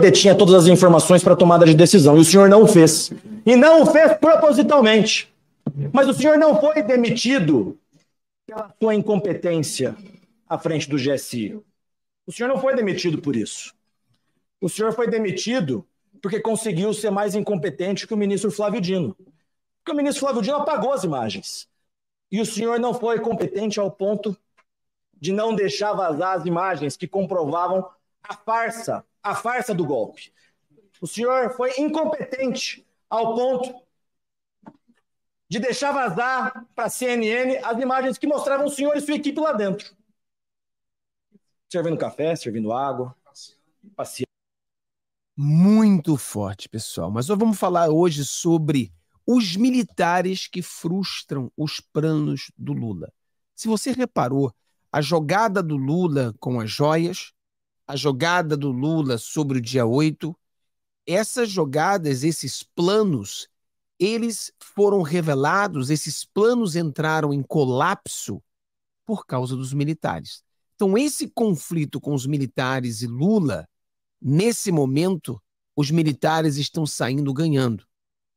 detinha todas as informações para tomada de decisão. E o senhor não fez. E não fez propositalmente. Mas o senhor não foi demitido pela sua incompetência à frente do GSI. O senhor não foi demitido por isso. O senhor foi demitido porque conseguiu ser mais incompetente que o ministro Flávio Dino. Porque o ministro Flávio Dino apagou as imagens. E o senhor não foi competente ao ponto de não deixar vazar as imagens que comprovavam a farsa a farsa do golpe. O senhor foi incompetente ao ponto de deixar vazar para a CNN as imagens que mostravam o senhor e sua equipe lá dentro. Servindo café, servindo água, passeando. Muito forte, pessoal. Mas nós vamos falar hoje sobre os militares que frustram os planos do Lula. Se você reparou, a jogada do Lula com as joias a jogada do Lula sobre o dia 8, essas jogadas, esses planos, eles foram revelados, esses planos entraram em colapso por causa dos militares. Então, esse conflito com os militares e Lula, nesse momento, os militares estão saindo ganhando.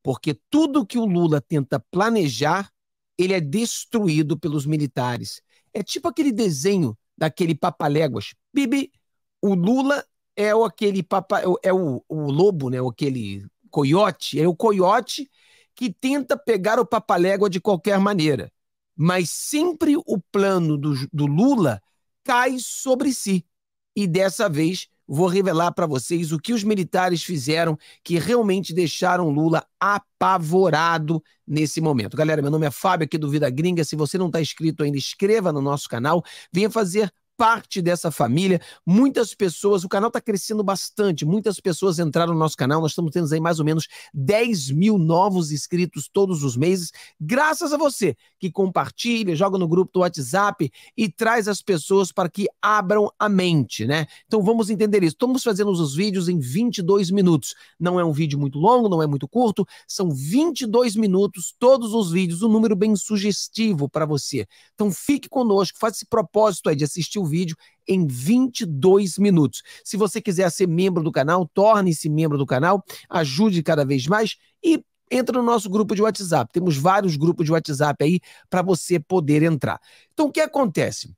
Porque tudo que o Lula tenta planejar, ele é destruído pelos militares. É tipo aquele desenho daquele papaléguas. Bibi, o Lula é o, aquele papai, é, é o, o lobo, né? O aquele coiote, é o coiote que tenta pegar o papalégua de qualquer maneira. Mas sempre o plano do, do Lula cai sobre si. E dessa vez vou revelar para vocês o que os militares fizeram que realmente deixaram Lula apavorado nesse momento. Galera, meu nome é Fábio aqui do Vida Gringa. Se você não está inscrito ainda, inscreva no nosso canal, venha fazer parte dessa família. Muitas pessoas, o canal está crescendo bastante, muitas pessoas entraram no nosso canal. Nós estamos tendo aí mais ou menos 10 mil novos inscritos todos os meses, graças a você que compartilha, joga no grupo do WhatsApp e traz as pessoas para que abram a mente, né? Então vamos entender isso. Estamos fazendo os vídeos em 22 minutos. Não é um vídeo muito longo, não é muito curto, são 22 minutos todos os vídeos, um número bem sugestivo para você. Então fique conosco, faça esse propósito aí de assistir o vídeo em 22 minutos. Se você quiser ser membro do canal, torne-se membro do canal, ajude cada vez mais e entra no nosso grupo de WhatsApp. Temos vários grupos de WhatsApp aí para você poder entrar. Então, o que acontece?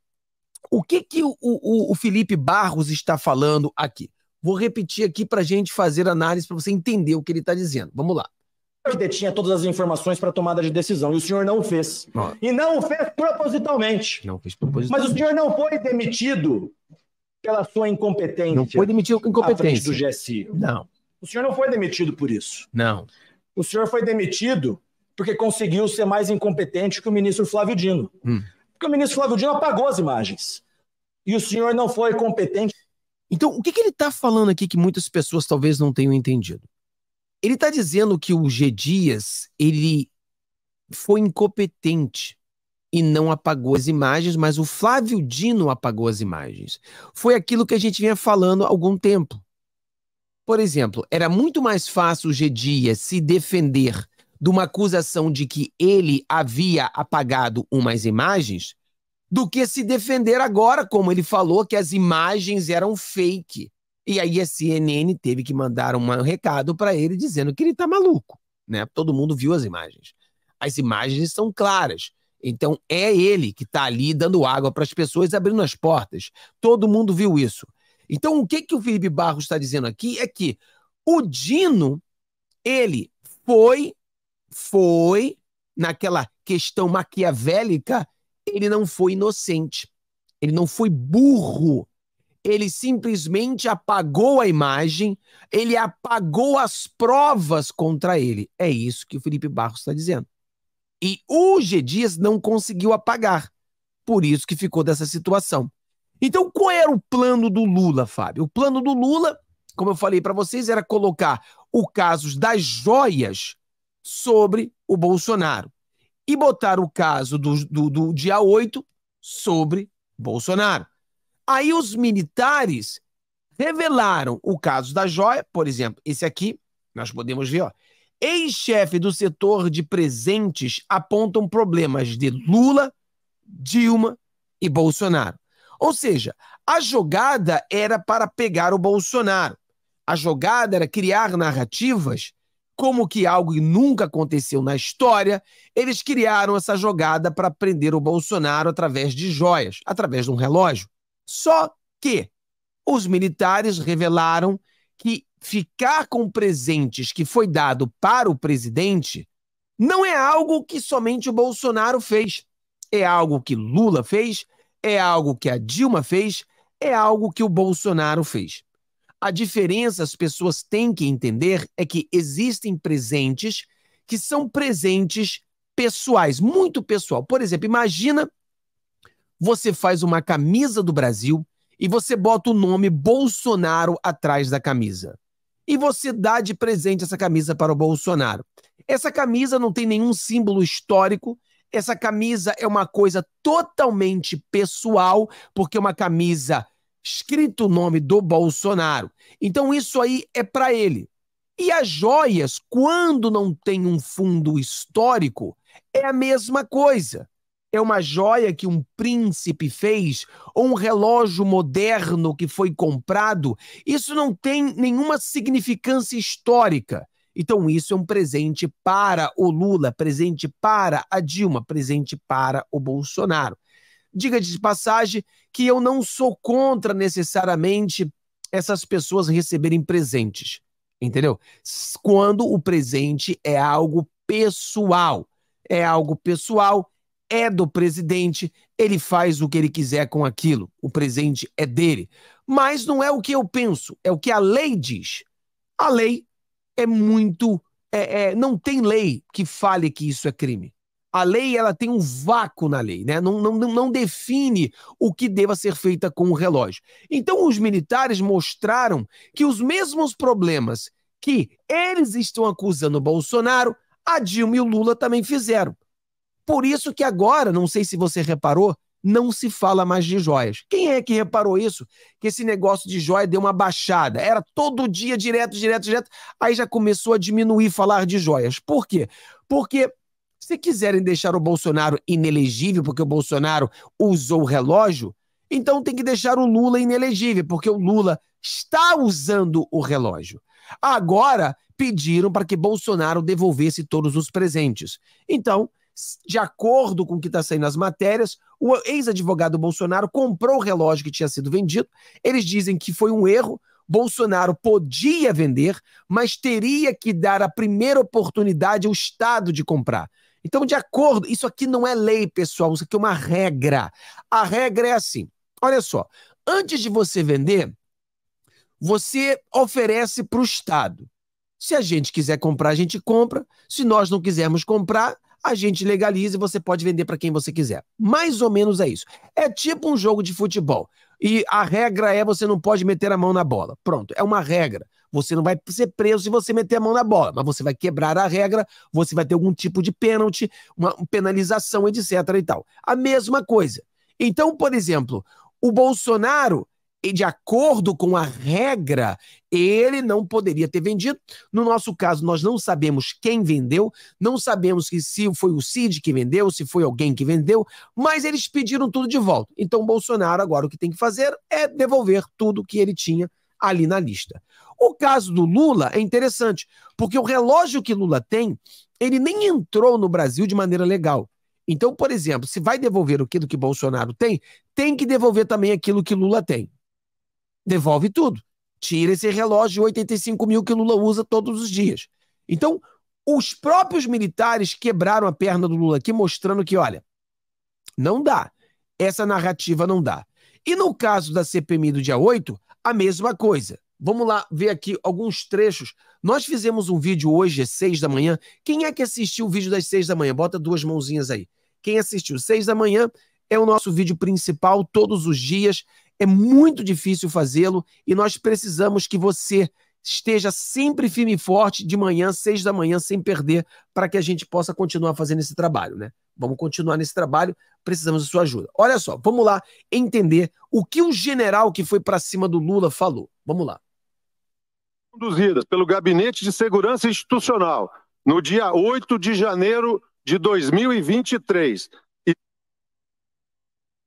O que, que o, o, o Felipe Barros está falando aqui? Vou repetir aqui para a gente fazer análise, para você entender o que ele está dizendo. Vamos lá que detinha todas as informações para tomada de decisão. E o senhor não fez. Não. E não fez propositalmente. Não fez propositalmente. Mas o senhor não foi demitido pela sua incompetência. Não foi demitido por incompetência. do GSI. Não. O senhor não foi demitido por isso. Não. O senhor foi demitido porque conseguiu ser mais incompetente que o ministro Flávio Dino. Hum. Porque o ministro Flávio Dino apagou as imagens. E o senhor não foi competente. Então, o que, que ele está falando aqui que muitas pessoas talvez não tenham entendido? Ele está dizendo que o G. Dias ele foi incompetente e não apagou as imagens, mas o Flávio Dino apagou as imagens. Foi aquilo que a gente vinha falando há algum tempo. Por exemplo, era muito mais fácil o G. Dias se defender de uma acusação de que ele havia apagado umas imagens do que se defender agora, como ele falou, que as imagens eram fake. E aí a CNN teve que mandar um recado para ele dizendo que ele está maluco, né? Todo mundo viu as imagens. As imagens são claras. Então é ele que está ali dando água para as pessoas, abrindo as portas. Todo mundo viu isso. Então o que que o Felipe Barros está dizendo aqui é que o Dino ele foi foi naquela questão maquiavélica, ele não foi inocente. Ele não foi burro ele simplesmente apagou a imagem, ele apagou as provas contra ele. É isso que o Felipe Barros está dizendo. E o G. Dias não conseguiu apagar. Por isso que ficou dessa situação. Então, qual era o plano do Lula, Fábio? O plano do Lula, como eu falei para vocês, era colocar o caso das joias sobre o Bolsonaro e botar o caso do, do, do dia 8 sobre Bolsonaro. Aí os militares revelaram o caso da joia, por exemplo, esse aqui, nós podemos ver, ó. Ex-chefe do setor de presentes apontam problemas de Lula, Dilma e Bolsonaro. Ou seja, a jogada era para pegar o Bolsonaro. A jogada era criar narrativas como que algo que nunca aconteceu na história, eles criaram essa jogada para prender o Bolsonaro através de joias, através de um relógio. Só que os militares revelaram que ficar com presentes que foi dado para o presidente não é algo que somente o Bolsonaro fez. É algo que Lula fez, é algo que a Dilma fez, é algo que o Bolsonaro fez. A diferença as pessoas têm que entender é que existem presentes que são presentes pessoais, muito pessoal. Por exemplo, imagina você faz uma camisa do Brasil e você bota o nome Bolsonaro atrás da camisa. E você dá de presente essa camisa para o Bolsonaro. Essa camisa não tem nenhum símbolo histórico, essa camisa é uma coisa totalmente pessoal, porque é uma camisa escrito o nome do Bolsonaro. Então isso aí é para ele. E as joias, quando não tem um fundo histórico, é a mesma coisa é uma joia que um príncipe fez ou um relógio moderno que foi comprado, isso não tem nenhuma significância histórica. Então, isso é um presente para o Lula, presente para a Dilma, presente para o Bolsonaro. Diga de passagem que eu não sou contra necessariamente essas pessoas receberem presentes, entendeu? Quando o presente é algo pessoal. É algo pessoal é do presidente, ele faz o que ele quiser com aquilo, o presente é dele. Mas não é o que eu penso, é o que a lei diz. A lei é muito. É, é, não tem lei que fale que isso é crime. A lei ela tem um vácuo na lei, né? Não, não, não define o que deva ser feita com o relógio. Então, os militares mostraram que os mesmos problemas que eles estão acusando o Bolsonaro, a Dilma e o Lula também fizeram. Por isso que agora, não sei se você reparou, não se fala mais de joias. Quem é que reparou isso? Que esse negócio de joia deu uma baixada. Era todo dia direto, direto, direto. Aí já começou a diminuir falar de joias. Por quê? Porque se quiserem deixar o Bolsonaro inelegível, porque o Bolsonaro usou o relógio, então tem que deixar o Lula inelegível, porque o Lula está usando o relógio. Agora pediram para que Bolsonaro devolvesse todos os presentes. Então, de acordo com o que está saindo nas matérias, o ex-advogado Bolsonaro comprou o relógio que tinha sido vendido. Eles dizem que foi um erro. Bolsonaro podia vender, mas teria que dar a primeira oportunidade ao Estado de comprar. Então, de acordo, isso aqui não é lei, pessoal, isso aqui é uma regra. A regra é assim: olha só, antes de você vender, você oferece para o Estado. Se a gente quiser comprar, a gente compra. Se nós não quisermos comprar, a gente legaliza e você pode vender para quem você quiser. Mais ou menos é isso. É tipo um jogo de futebol. E a regra é você não pode meter a mão na bola. Pronto, é uma regra. Você não vai ser preso se você meter a mão na bola, mas você vai quebrar a regra, você vai ter algum tipo de pênalti, uma penalização, etc e tal. A mesma coisa. Então, por exemplo, o Bolsonaro e de acordo com a regra, ele não poderia ter vendido. No nosso caso, nós não sabemos quem vendeu, não sabemos que se foi o Cid que vendeu, se foi alguém que vendeu, mas eles pediram tudo de volta. Então, Bolsonaro agora o que tem que fazer é devolver tudo que ele tinha ali na lista. O caso do Lula é interessante, porque o relógio que Lula tem, ele nem entrou no Brasil de maneira legal. Então, por exemplo, se vai devolver aquilo que Bolsonaro tem, tem que devolver também aquilo que Lula tem devolve tudo. Tira esse relógio de 85 mil que Lula usa todos os dias. Então, os próprios militares quebraram a perna do Lula aqui, mostrando que, olha, não dá. Essa narrativa não dá. E no caso da CPMI do dia 8, a mesma coisa. Vamos lá ver aqui alguns trechos. Nós fizemos um vídeo hoje às 6 da manhã. Quem é que assistiu o vídeo das 6 da manhã? Bota duas mãozinhas aí. Quem assistiu 6 da manhã é o nosso vídeo principal todos os dias. É muito difícil fazê-lo e nós precisamos que você esteja sempre firme e forte de manhã, seis da manhã, sem perder, para que a gente possa continuar fazendo esse trabalho, né? Vamos continuar nesse trabalho, precisamos da sua ajuda. Olha só, vamos lá entender o que o general que foi para cima do Lula falou. Vamos lá. Conduzidas pelo Gabinete de Segurança Institucional no dia 8 de janeiro de 2023,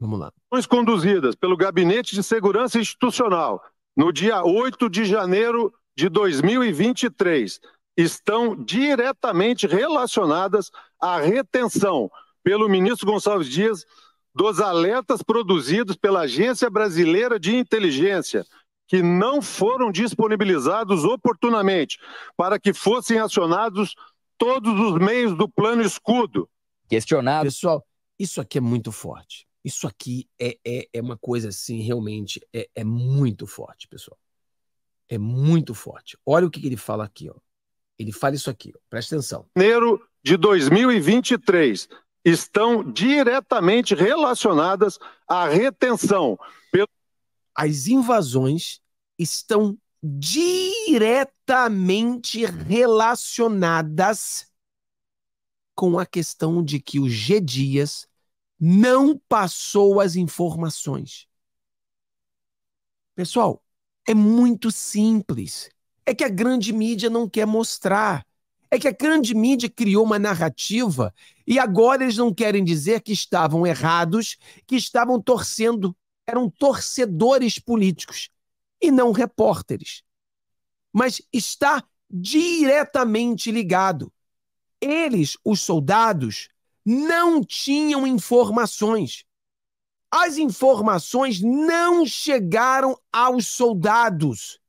Vamos lá. Conduzidas pelo Gabinete de Segurança Institucional no dia 8 de janeiro de 2023 estão diretamente relacionadas à retenção pelo ministro Gonçalves Dias dos alertas produzidos pela Agência Brasileira de Inteligência, que não foram disponibilizados oportunamente para que fossem acionados todos os meios do plano escudo. Questionado. Pessoal, isso aqui é muito forte. Isso aqui é, é, é uma coisa assim, realmente, é, é muito forte, pessoal. É muito forte. Olha o que, que ele fala aqui, ó. Ele fala isso aqui, ó. presta atenção. Janeiro de 2023 estão diretamente relacionadas à retenção. Pelo... As invasões estão diretamente relacionadas com a questão de que o G. Dias não passou as informações. Pessoal, é muito simples. É que a grande mídia não quer mostrar. É que a grande mídia criou uma narrativa e agora eles não querem dizer que estavam errados, que estavam torcendo. Eram torcedores políticos e não repórteres. Mas está diretamente ligado. Eles, os soldados, não tinham informações. As informações não chegaram aos soldados,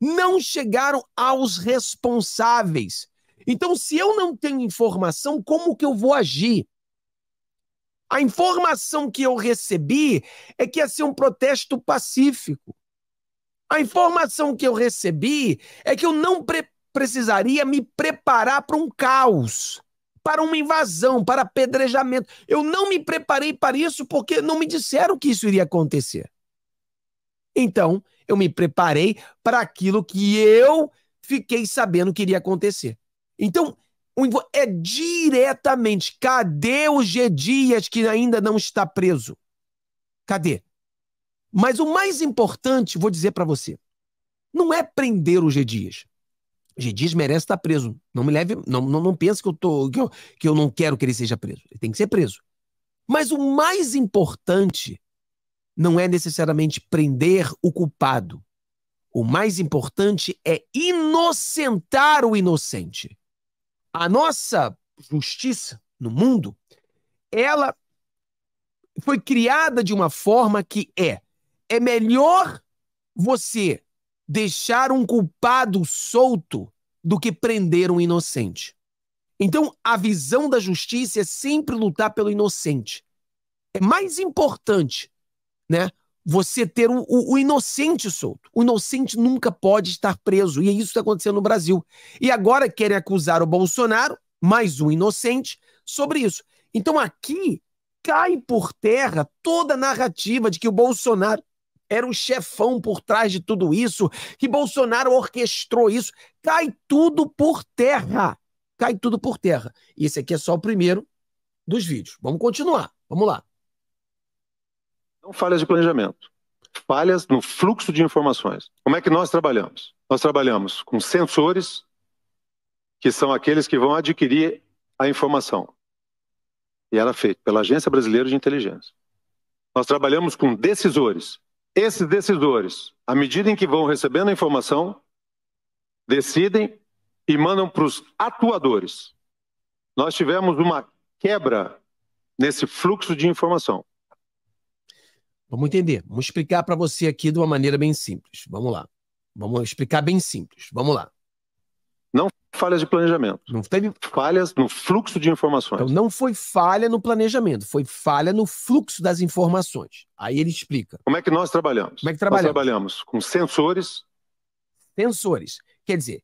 não chegaram aos responsáveis. Então, se eu não tenho informação, como que eu vou agir? A informação que eu recebi é que ia ser um protesto pacífico. A informação que eu recebi é que eu não pre precisaria me preparar para um caos para uma invasão, para apedrejamento. Eu não me preparei para isso porque não me disseram que isso iria acontecer. Então, eu me preparei para aquilo que eu fiquei sabendo que iria acontecer. Então, é diretamente. Cadê o G. Dias que ainda não está preso? Cadê? Mas o mais importante, vou dizer para você, não é prender o G. Dias. Gedias merece estar preso. Não me leve, não, não, não pense que eu, tô, que, eu, que eu não quero que ele seja preso. Ele tem que ser preso. Mas o mais importante não é necessariamente prender o culpado. O mais importante é inocentar o inocente. A nossa justiça no mundo, ela foi criada de uma forma que é é melhor você deixar um culpado solto do que prender um inocente. Então, a visão da justiça é sempre lutar pelo inocente. É mais importante, né? Você ter o, o, o inocente solto. O inocente nunca pode estar preso. E é isso que está acontecendo no Brasil. E agora querem acusar o Bolsonaro, mais um inocente, sobre isso. Então aqui cai por terra toda a narrativa de que o Bolsonaro era o chefão por trás de tudo isso, que Bolsonaro orquestrou isso. Cai tudo por terra. Cai tudo por terra. E esse aqui é só o primeiro dos vídeos. Vamos continuar. Vamos lá. Não falhas de planejamento, falhas no fluxo de informações. Como é que nós trabalhamos? Nós trabalhamos com sensores, que são aqueles que vão adquirir a informação. E era é feito pela Agência Brasileira de Inteligência. Nós trabalhamos com decisores, esses decisores, à medida em que vão recebendo a informação, decidem e mandam para os atuadores. Nós tivemos uma quebra nesse fluxo de informação. Vamos entender. Vamos explicar para você aqui de uma maneira bem simples. Vamos lá. Vamos explicar bem simples. Vamos lá. Não falhas de planejamento. Não teve falhas no fluxo de informações. Então, não foi falha no planejamento, foi falha no fluxo das informações. Aí ele explica. Como é que nós trabalhamos? Como é que trabalhamos? Nós trabalhamos com sensores. Sensores. Quer dizer,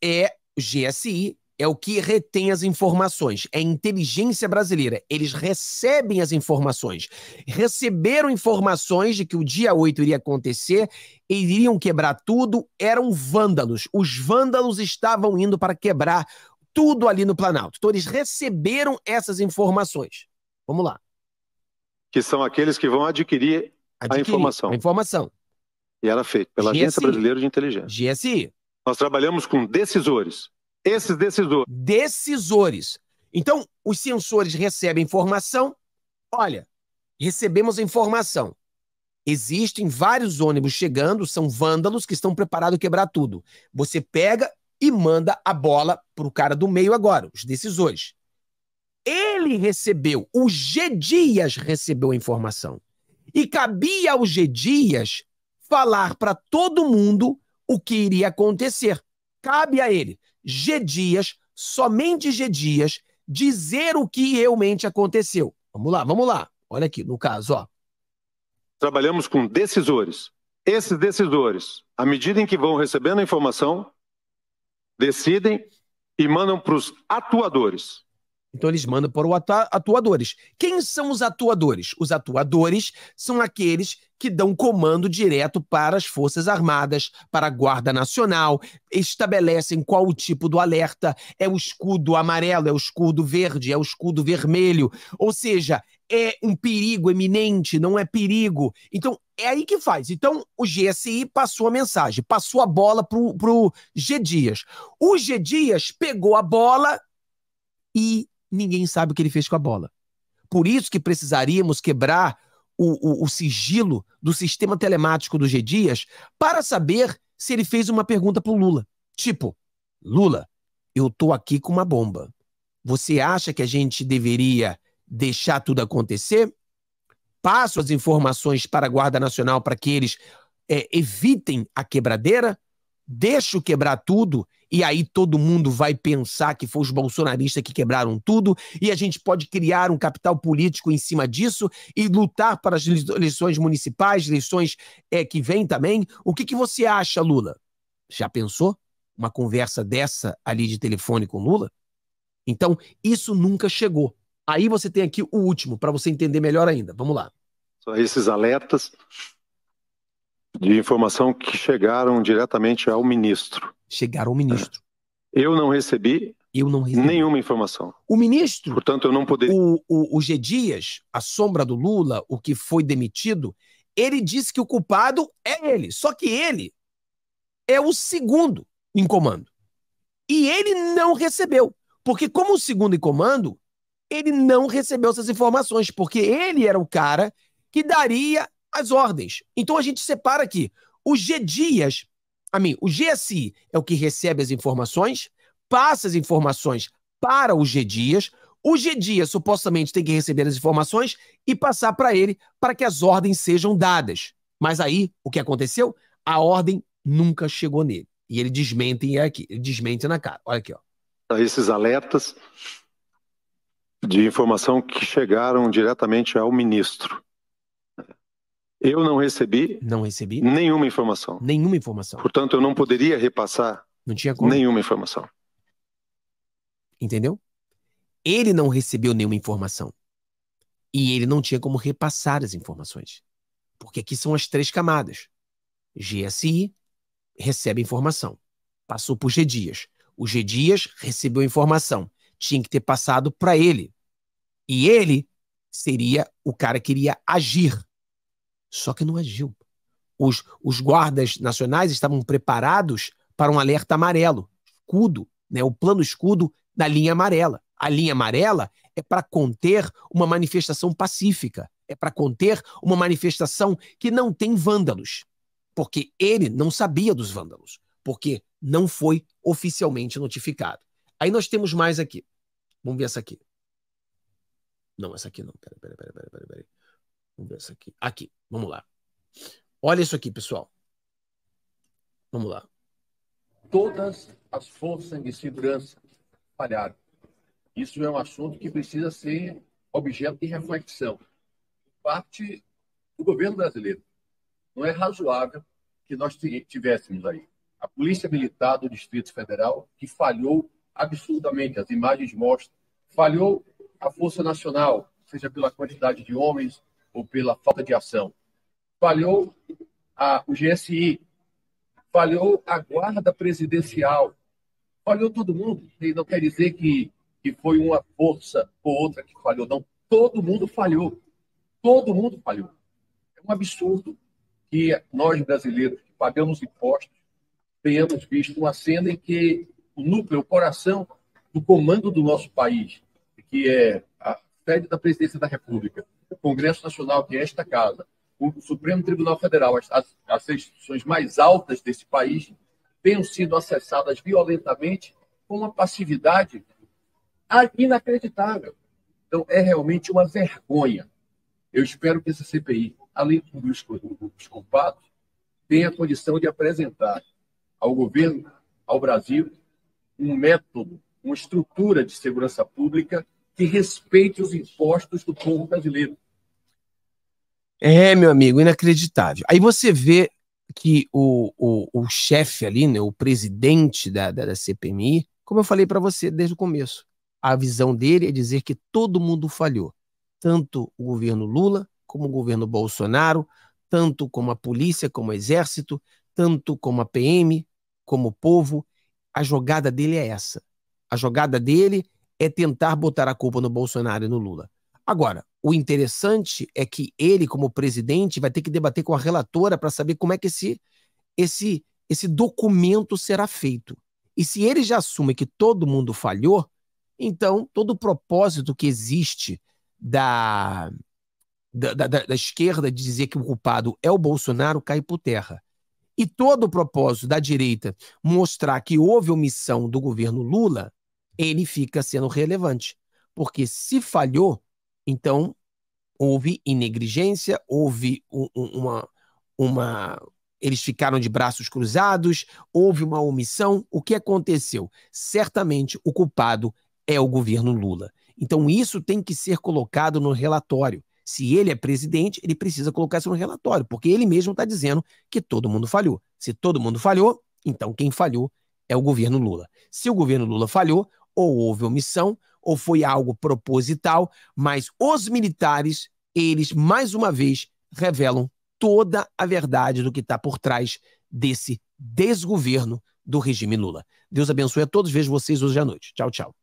é GSI é o que retém as informações, é inteligência brasileira. Eles recebem as informações. Receberam informações de que o dia 8 iria acontecer, iriam quebrar tudo, eram vândalos. Os vândalos estavam indo para quebrar tudo ali no Planalto. Então, eles receberam essas informações. Vamos lá. Que são aqueles que vão adquirir, adquirir a informação. A informação. E era é feito pela GSI. Agência Brasileira de Inteligência. GSI. Nós trabalhamos com decisores. Esses decisores. Decisores. Então, os sensores recebem informação. Olha, recebemos a informação. Existem vários ônibus chegando, são vândalos que estão preparados a quebrar tudo. Você pega e manda a bola para o cara do meio agora, os decisores. Ele recebeu, o G. Dias recebeu a informação. E cabia ao G. Dias falar para todo mundo o que iria acontecer. Cabe a ele. G. Dias, somente G. Dias, dizer o que realmente aconteceu. Vamos lá, vamos lá. Olha aqui, no caso, ó. Trabalhamos com decisores. Esses decisores, à medida em que vão recebendo a informação, decidem e mandam para os atuadores. Então eles mandam para os atuadores. Quem são os atuadores? Os atuadores são aqueles que dão comando direto para as Forças Armadas, para a Guarda Nacional, estabelecem qual o tipo do alerta, é o escudo amarelo, é o escudo verde, é o escudo vermelho, ou seja, é um perigo eminente, não é perigo. Então, é aí que faz. Então, o GSI passou a mensagem, passou a bola pro, o G Dias. O G Dias pegou a bola e ninguém sabe o que ele fez com a bola. Por isso que precisaríamos quebrar o, o, o sigilo do sistema telemático do G. Dias para saber se ele fez uma pergunta para o Lula. Tipo, Lula, eu tô aqui com uma bomba. Você acha que a gente deveria deixar tudo acontecer? Passo as informações para a Guarda Nacional para que eles é, evitem a quebradeira? deixo quebrar tudo, e aí todo mundo vai pensar que foi os bolsonaristas que quebraram tudo, e a gente pode criar um capital político em cima disso e lutar para as eleições municipais, eleições é, que vêm também. O que, que você acha, Lula? Já pensou? Uma conversa dessa ali de telefone com Lula? Então, isso nunca chegou. Aí você tem aqui o último, para você entender melhor ainda. Vamos lá. Só esses alertas de informação que chegaram diretamente ao ministro. Chegaram ao ministro. É. Eu não recebi. Eu não recebi. Nenhuma informação. O ministro. Portanto, eu não poderia. O, o, o G. Dias, a sombra do Lula, o que foi demitido, ele disse que o culpado é ele. Só que ele é o segundo em comando. E ele não recebeu. Porque, como o segundo em comando, ele não recebeu essas informações. Porque ele era o cara que daria as ordens. Então a gente separa aqui. O G Dias, a mim, o GSI é o que recebe as informações, passa as informações para o G Dias. O G Dias supostamente tem que receber as informações e passar para ele para que as ordens sejam dadas. Mas aí, o que aconteceu? A ordem nunca chegou nele. E ele desmente aqui, ele desmente na cara. Olha aqui, ó. Então, esses alertas de informação que chegaram diretamente ao ministro. Eu não recebi. Não recebi. Nenhuma informação. Nenhuma informação. Portanto, eu não poderia repassar. Não tinha como. Nenhuma informação. Entendeu? Ele não recebeu nenhuma informação. E ele não tinha como repassar as informações. Porque aqui são as três camadas. GSI recebe informação. Passou por G Dias. O G Dias recebeu informação. Tinha que ter passado para ele. E ele seria o cara que iria agir só que não agiu. Os, os guardas nacionais estavam preparados para um alerta amarelo, escudo, né, o plano escudo da linha amarela. A linha amarela é para conter uma manifestação pacífica, é para conter uma manifestação que não tem vândalos, porque ele não sabia dos vândalos, porque não foi oficialmente notificado. Aí nós temos mais aqui. Vamos ver essa aqui. Não, essa aqui não. Peraí, peraí, peraí, peraí. Pera, pera. Vamos ver isso aqui. Aqui, vamos lá. Olha isso aqui, pessoal. Vamos lá. Todas as forças de segurança falharam. Isso é um assunto que precisa ser objeto de reflexão. Parte do governo brasileiro. Não é razoável que nós tivéssemos aí a Polícia Militar do Distrito Federal, que falhou absurdamente, as imagens mostram, falhou a Força Nacional, seja pela quantidade de homens, ou pela falta de ação. Falhou a, o GSI, falhou a guarda presidencial, falhou todo mundo. E não quer dizer que, que foi uma força ou outra que falhou, não. Todo mundo falhou. Todo mundo falhou. É um absurdo que nós, brasileiros, que pagamos impostos, tenhamos visto uma cena em que o núcleo, o coração do comando do nosso país, que é a sede da presidência da República, o Congresso Nacional, que é esta casa, o Supremo Tribunal Federal, as, as, as instituições mais altas desse país, tenham sido acessadas violentamente com uma passividade inacreditável. Então, é realmente uma vergonha. Eu espero que essa CPI, além dos, dos culpados, tenha a condição de apresentar ao governo, ao Brasil, um método, uma estrutura de segurança pública que respeite os impostos do povo brasileiro. É, meu amigo, inacreditável. Aí você vê que o, o, o chefe ali, né, o presidente da, da, da CPMI, como eu falei para você desde o começo, a visão dele é dizer que todo mundo falhou. Tanto o governo Lula, como o governo Bolsonaro, tanto como a polícia, como o exército, tanto como a PM, como o povo. A jogada dele é essa. A jogada dele é tentar botar a culpa no Bolsonaro e no Lula. Agora, o interessante é que ele, como presidente, vai ter que debater com a relatora para saber como é que esse, esse, esse documento será feito. E se ele já assume que todo mundo falhou, então todo o propósito que existe da, da, da, da esquerda de dizer que o culpado é o Bolsonaro cai por terra. E todo o propósito da direita mostrar que houve omissão do governo Lula, ele fica sendo relevante. Porque se falhou, então, houve negligência, houve uma, uma. Eles ficaram de braços cruzados, houve uma omissão. O que aconteceu? Certamente o culpado é o governo Lula. Então, isso tem que ser colocado no relatório. Se ele é presidente, ele precisa colocar isso no relatório, porque ele mesmo está dizendo que todo mundo falhou. Se todo mundo falhou, então quem falhou é o governo Lula. Se o governo Lula falhou, ou houve omissão, ou foi algo proposital, mas os militares, eles mais uma vez revelam toda a verdade do que está por trás desse desgoverno do regime Lula. Deus abençoe a todos, vejo vocês hoje à noite. Tchau, tchau.